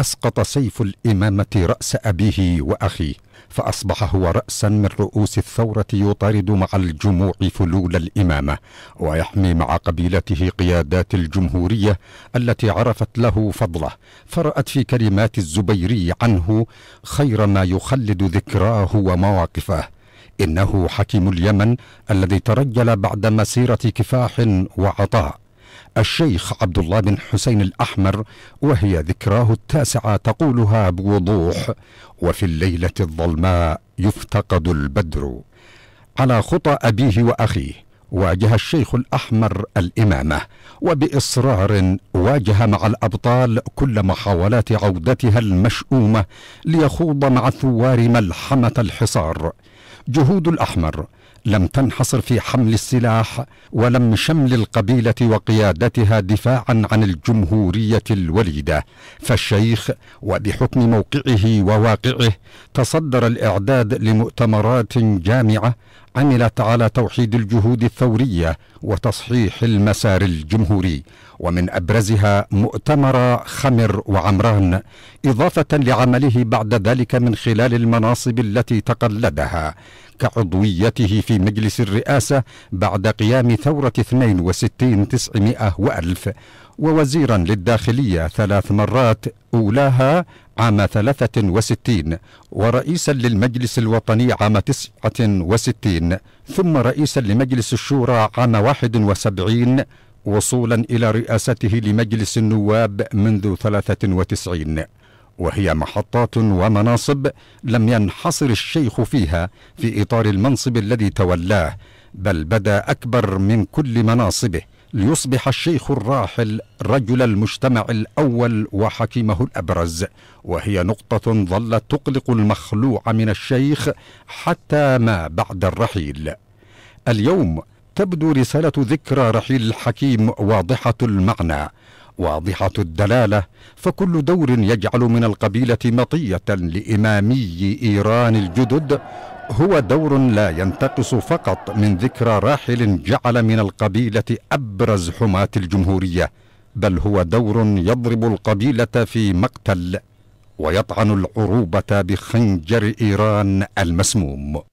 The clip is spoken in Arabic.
أسقط سيف الإمامة رأس أبيه وأخيه فأصبح هو رأسا من رؤوس الثورة يطارد مع الجموع فلول الإمامة ويحمي مع قبيلته قيادات الجمهورية التي عرفت له فضله فرأت في كلمات الزبيري عنه خير ما يخلد ذكراه ومواقفه إنه حكيم اليمن الذي ترجل بعد مسيرة كفاح وعطاء الشيخ عبد الله بن حسين الأحمر وهي ذكراه التاسعة تقولها بوضوح وفي الليلة الظلماء يفتقد البدر على خطى أبيه وأخيه واجه الشيخ الاحمر الامامه وباصرار واجه مع الابطال كل محاولات عودتها المشؤومه ليخوض مع الثوار ملحمه الحصار جهود الاحمر لم تنحصر في حمل السلاح ولم شمل القبيلة وقيادتها دفاعا عن الجمهورية الوليدة فالشيخ وبحكم موقعه وواقعه تصدر الإعداد لمؤتمرات جامعة عملت على توحيد الجهود الثوريه وتصحيح المسار الجمهوري ومن ابرزها مؤتمر خمر وعمران اضافه لعمله بعد ذلك من خلال المناصب التي تقلدها كعضويته في مجلس الرئاسه بعد قيام ثوره 62 900 والف ووزيرا للداخليه ثلاث مرات أولاها عام 63 ورئيسا للمجلس الوطني عام 69 ثم رئيسا لمجلس الشورى عام 71 وصولا إلى رئاسته لمجلس النواب منذ 93 وهي محطات ومناصب لم ينحصر الشيخ فيها في إطار المنصب الذي تولاه بل بدا أكبر من كل مناصبه ليصبح الشيخ الراحل رجل المجتمع الاول وحكيمه الابرز وهي نقطه ظلت تقلق المخلوع من الشيخ حتى ما بعد الرحيل اليوم تبدو رساله ذكرى رحيل الحكيم واضحه المعنى واضحه الدلاله فكل دور يجعل من القبيله مطيه لامامي ايران الجدد هو دور لا ينتقص فقط من ذكرى راحل جعل من القبيلة أبرز حماة الجمهورية بل هو دور يضرب القبيلة في مقتل ويطعن العروبة بخنجر إيران المسموم